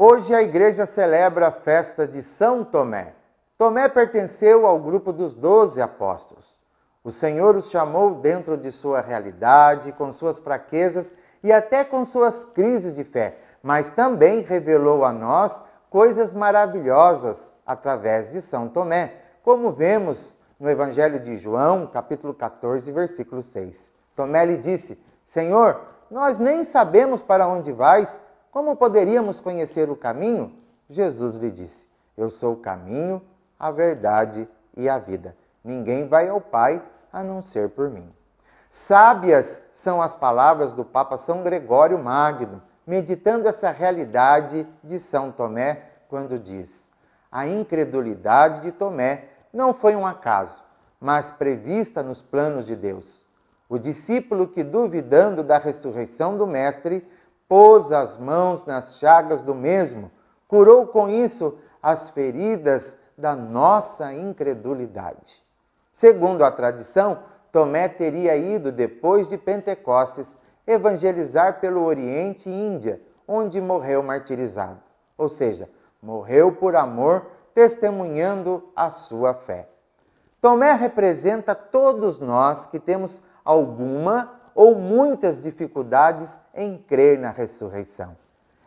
Hoje a igreja celebra a festa de São Tomé. Tomé pertenceu ao grupo dos doze apóstolos. O Senhor os chamou dentro de sua realidade, com suas fraquezas e até com suas crises de fé, mas também revelou a nós coisas maravilhosas através de São Tomé, como vemos no Evangelho de João, capítulo 14, versículo 6. Tomé lhe disse: Senhor, nós nem sabemos para onde vais como poderíamos conhecer o caminho? Jesus lhe disse: Eu sou o caminho, a verdade e a vida. Ninguém vai ao Pai a não ser por mim. Sábias são as palavras do Papa São Gregório Magno, meditando essa realidade de São Tomé, quando diz: A incredulidade de Tomé não foi um acaso, mas prevista nos planos de Deus. O discípulo que, duvidando da ressurreição do Mestre, pôs as mãos nas chagas do mesmo, curou com isso as feridas da nossa incredulidade. Segundo a tradição, Tomé teria ido depois de Pentecostes evangelizar pelo Oriente e Índia, onde morreu martirizado. Ou seja, morreu por amor, testemunhando a sua fé. Tomé representa todos nós que temos alguma ou muitas dificuldades em crer na ressurreição.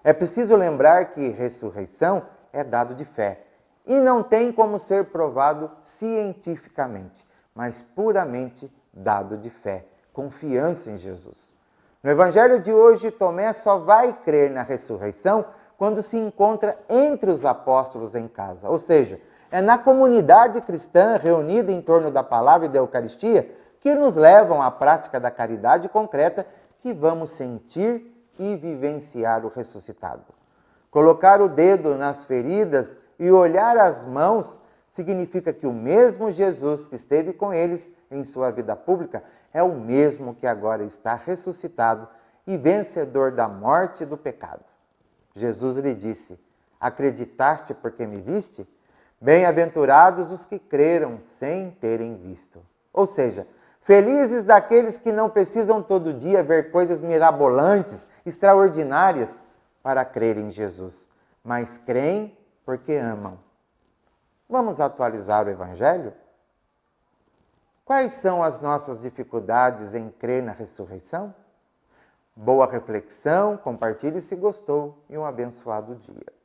É preciso lembrar que ressurreição é dado de fé e não tem como ser provado cientificamente, mas puramente dado de fé, confiança em Jesus. No evangelho de hoje, Tomé só vai crer na ressurreição quando se encontra entre os apóstolos em casa, ou seja, é na comunidade cristã reunida em torno da palavra e da Eucaristia que nos levam à prática da caridade concreta que vamos sentir e vivenciar o ressuscitado. Colocar o dedo nas feridas e olhar as mãos significa que o mesmo Jesus que esteve com eles em sua vida pública é o mesmo que agora está ressuscitado e vencedor da morte e do pecado. Jesus lhe disse: Acreditaste porque me viste? Bem-aventurados os que creram sem terem visto. Ou seja, Felizes daqueles que não precisam todo dia ver coisas mirabolantes, extraordinárias, para crerem em Jesus, mas creem porque amam. Vamos atualizar o Evangelho? Quais são as nossas dificuldades em crer na ressurreição? Boa reflexão, compartilhe se gostou e um abençoado dia.